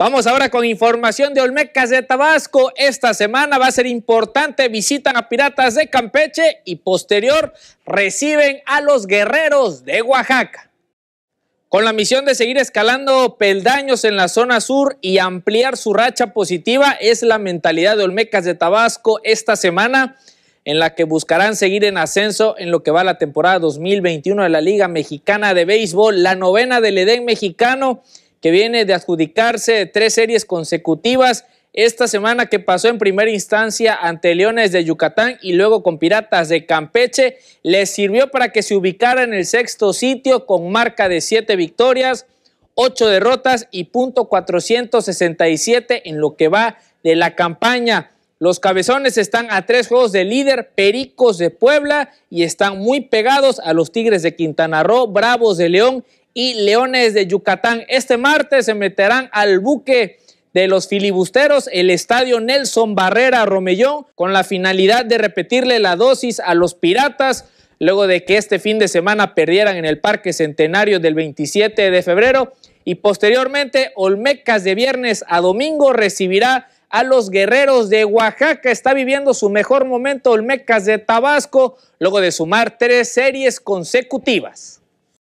Vamos ahora con información de Olmecas de Tabasco. Esta semana va a ser importante. Visitan a Piratas de Campeche y posterior reciben a los Guerreros de Oaxaca. Con la misión de seguir escalando peldaños en la zona sur y ampliar su racha positiva es la mentalidad de Olmecas de Tabasco esta semana en la que buscarán seguir en ascenso en lo que va la temporada 2021 de la Liga Mexicana de Béisbol, la novena del Edén mexicano que viene de adjudicarse tres series consecutivas esta semana que pasó en primera instancia ante Leones de Yucatán y luego con Piratas de Campeche, les sirvió para que se ubicara en el sexto sitio con marca de siete victorias, ocho derrotas y punto 467 en lo que va de la campaña. Los cabezones están a tres juegos de líder, Pericos de Puebla, y están muy pegados a los Tigres de Quintana Roo, Bravos de León y Leones de Yucatán. Este martes se meterán al buque de los filibusteros el estadio Nelson Barrera Romellón con la finalidad de repetirle la dosis a los piratas luego de que este fin de semana perdieran en el Parque Centenario del 27 de febrero y posteriormente Olmecas de viernes a domingo recibirá a los guerreros de Oaxaca. Está viviendo su mejor momento Olmecas de Tabasco luego de sumar tres series consecutivas.